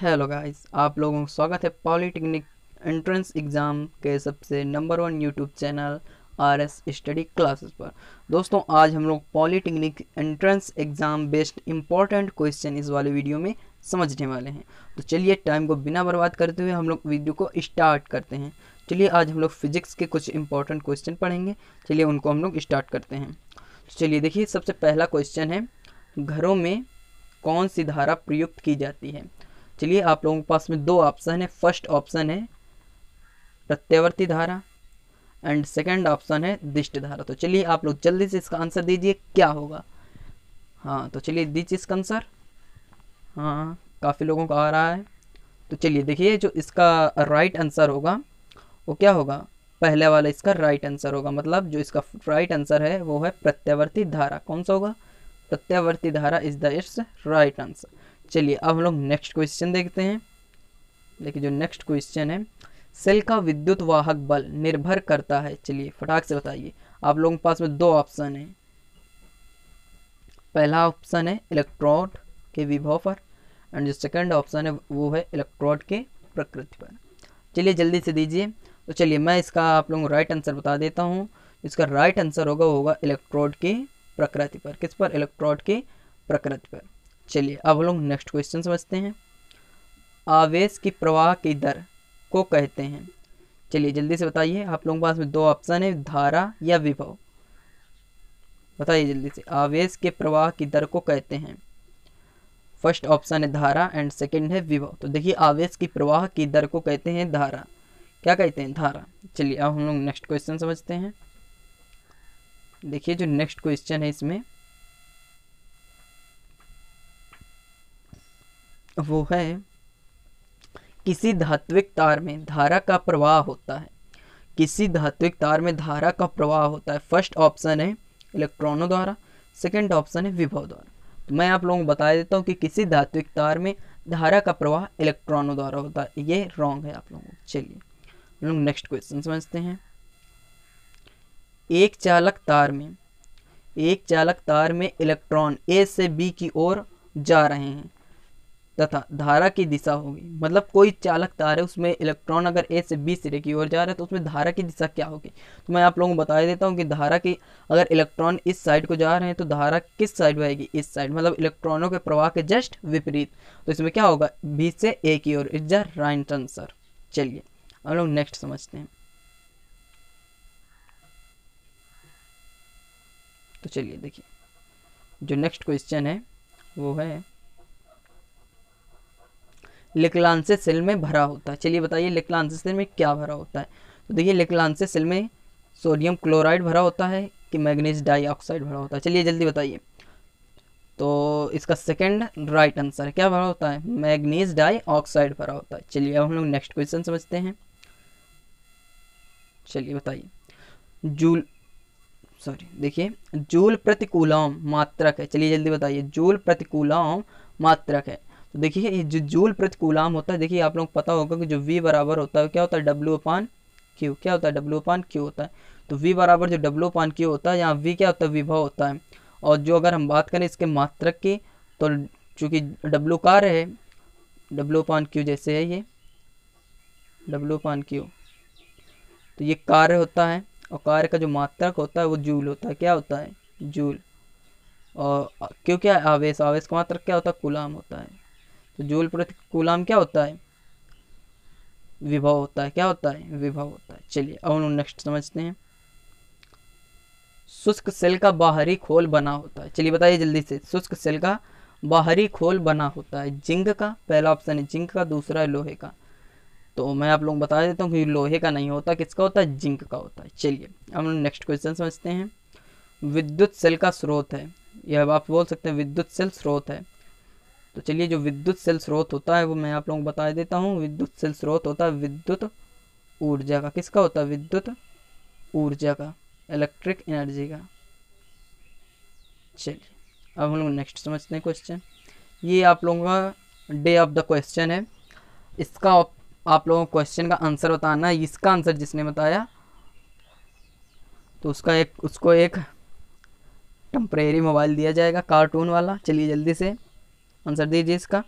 hello guys आप लोगों का स्वागत है पॉलीटेक्निक एंट्रेंस एग्ज़ाम के सबसे number one YouTube channel R S study classes पर दोस्तों आज हम लोग polytechnic entrance exam based important question इस वाले वीडियो में समझने वाले हैं तो चलिए टाइम को बिना बर्बाद करते हुए हम लोग वीडियो को स्टार्ट करते हैं चलिए आज हम लोग फिजिक्स के कुछ इंपॉर्टेंट क्वेश्चन पढ़ेंगे चलिए उनको हम लोग स्टार्ट करते हैं तो चलिए देखिए सबसे पहला क्वेश्चन है घरों में कौन सी धारा प्रयुक्त की जाती है चलिए आप लोगों के पास में दो ऑप्शन है फर्स्ट ऑप्शन है प्रत्यावर्ती धारा एंड सेकंड ऑप्शन है दिष्ट धारा तो चलिए आप लोग जल्दी से इसका आंसर दीजिए क्या होगा हाँ तो चलिए दीजिए इसका आंसर हाँ काफ़ी लोगों का आ रहा है तो चलिए देखिए जो इसका राइट आंसर होगा वो क्या होगा पहले वाला इसका राइट आंसर होगा मतलब जो इसका राइट आंसर है वो है प्रत्यावर्ती धारा कौन सा होगा प्रत्यावर्ती धारा is the it's right answer चलिए अब हम लोग नेक्स्ट क्वेश्चन देखते हैं देखिए जो नेक्स्ट क्वेश्चन है सेल का विद्युत वाहक बल निर्भर करता है चलिए फटाक से बताइए आप लोगों के पास में दो ऑप्शन है पहला ऑप्शन है इलेक्ट्रॉड के विभव पर एंड जो सेकंड ऑप्शन है वो है इलेक्ट्रॉड के प्रकृति पर चलिए जल्दी से दीजिए तो चलिए मैं इसका आप लोगों को राइट आंसर बता देता हूँ इसका राइट आंसर होगा होगा इलेक्ट्रोड के प्रकृति पर किस पर इलेक्ट्रोड के प्रकृति पर चलिए अब हम लोग नेक्स्ट क्वेश्चन समझते हैं आवेश की प्रवाह की दर को कहते हैं चलिए जल्दी से बताइए आप लोगों के पास में दो ऑप्शन है धारा या विभव बताइए जल्दी से आवेश के प्रवाह की दर को कहते हैं फर्स्ट ऑप्शन है धारा एंड सेकंड है विभव तो देखिए आवेश की प्रवाह की दर को कहते हैं धारा क्या कहते हैं धारा चलिए अब हम लोग नेक्स्ट क्वेश्चन समझते हैं देखिए जो नेक्स्ट क्वेश्चन है इसमें वो है किसी धात्विक तार में धारा का प्रवाह होता है किसी धात्विक तार में धारा का प्रवाह होता है फर्स्ट ऑप्शन है इलेक्ट्रॉनों द्वारा सेकंड ऑप्शन है विभव द्वारा तो मैं आप लोगों को बता देता हूँ कि किसी धात्विक तार में धारा का प्रवाह इलेक्ट्रॉनों द्वारा होता है ये रॉन्ग है आप लोगों को चलिए हम लोग नेक्स्ट क्वेश्चन समझते हैं एक चालक तार में एक चालक तार में इलेक्ट्रॉन ए से बी की ओर जा रहे हैं तथा धारा की दिशा होगी मतलब कोई चालक तार है उसमें इलेक्ट्रॉन अगर ए से बी सिरे की ओर जा रहा है तो उसमें धारा की दिशा क्या होगी तो मैं आप लोगों को बता देता हूँ कि धारा की अगर इलेक्ट्रॉन इस साइड को जा रहे हैं तो धारा किस साइड आएगी इस साइड मतलब इलेक्ट्रॉनों के प्रवाह के जस्ट विपरीत तो इसमें क्या होगा बी से ए की ओर इज द राइट आंसर चलिए हम लोग नेक्स्ट समझते हैं तो चलिए देखिए जो नेक्स्ट क्वेश्चन है वो है लिक्लांसे सेल में भरा होता है चलिए बताइए लिक्लांसे सेल में क्या भरा होता है तो देखिए लिक्लांसे सेल में सोडियम क्लोराइड भरा होता है कि मैग्नीज डाइऑक्साइड भरा होता है चलिए जल्दी बताइए तो इसका सेकेंड राइट आंसर क्या भरा होता है मैग्नीज डाइऑक्साइड भरा होता है चलिए अब हम लोग नेक्स्ट क्वेश्चन समझते हैं चलिए बताइए जूल सॉरी देखिए जूल प्रतिकूलम मात्रक है चलिए जल्दी बताइए जूल प्रतिकूलम मात्रक है तो देखिए ये जो जूल प्रति कूलाम होता है देखिए आप लोग पता होगा कि जो वी बराबर होता है क्या होता है डब्ल्यू अपान क्यू क्या होता है डब्ल्यू अपान क्यू होता है तो वी बराबर जो डब्ल्यू अपान क्यू होता है यहाँ वी क्या होता है विभव होता है और जो अगर हम बात करें इसके मात्रक की तो चूँकि डब्ल्यू कार है डब्ल्यू अपान क्यू जैसे है ये डब्ल्यू अपान क्यू तो ये कार्य होता है और कार्य का जो मात्रक होता है वो जूल होता है क्या होता है जूल और क्यों क्या आवेश आवेश का मात्रक क्या होता है गुलाम होता है तो जूल प्रति कूलाम क्या होता है विभव होता है क्या होता है विभव होता है चलिए अब हम नेक्स्ट समझते हैं शुष्क सेल का बाहरी खोल बना होता है चलिए बताइए जल्दी से शुष्क सेल का बाहरी खोल बना होता है जिंक का पहला ऑप्शन है जिंक का दूसरा है लोहे का तो मैं आप लोग बता देता हूँ कि लोहे का नहीं होता किसका होता है जिंक का होता है चलिए अब हम नेक्स्ट क्वेश्चन समझते हैं विद्युत सेल का स्रोत है यह आप बोल सकते हैं विद्युत सेल स्रोत है तो चलिए जो विद्युत सेल स्रोत होता है वो मैं आप लोगों को बता देता हूँ विद्युत सेल स्रोत होता है विद्युत ऊर्जा का किसका होता है विद्युत ऊर्जा का इलेक्ट्रिक एनर्जी का चलिए अब हम लोग नेक्स्ट समझते हैं क्वेश्चन ये आप लोगों का डे ऑफ द क्वेश्चन है इसका आप, आप लोगों को क्वेश्चन का आंसर बताना है इसका आंसर जिसने बताया तो उसका एक उसको एक टम्परेरी मोबाइल दिया जाएगा कार्टून वाला चलिए जल्दी से आंसर दीजिए इसका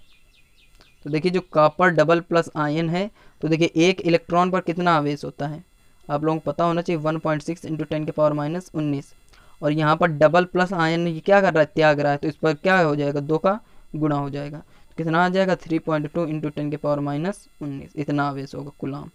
तो देखिए जो कापर डबल प्लस आयन है तो देखिए एक इलेक्ट्रॉन पर कितना आवेश होता है आप लोगों को पता होना चाहिए one point six into ten के पावर माइनस उन्नीस और यहाँ पर डबल प्लस आयन ये क्या कर रहा है त्याग रहा है तो इस पर क्या हो जाएगा दो का गुणा हो जाएगा तो कितना आ जाएगा three point two into ten के पावर माइनस उन्नीस इतना आवेश होगा गुलाम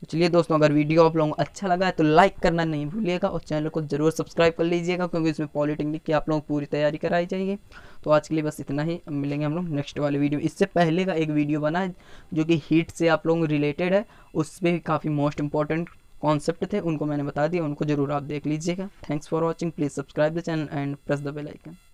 तो चलिए दोस्तों अगर वीडियो आप लोगों को अच्छा लगा है तो लाइक करना नहीं भूलिएगा और चैनल को जरूर सब्सक्राइब कर लीजिएगा क्योंकि इसमें पॉलिटेक्निक की आप लोगों को पूरी तैयारी कराई जाएगी तो आज के लिए बस इतना ही मिलेंगे हम लोग नेक्स्ट वाले वीडियो इससे पहले का एक वीडियो बना है जो कि हीट से आप लोगों रिलेटेड है उस पर काफ़ी मोस्ट इंपॉर्टेंट कॉन्सेप्ट थे उनको मैंने बता दिया उनको जरूर आप देख लीजिएगा thanks for watching please subscribe the channel and press the bell icon icon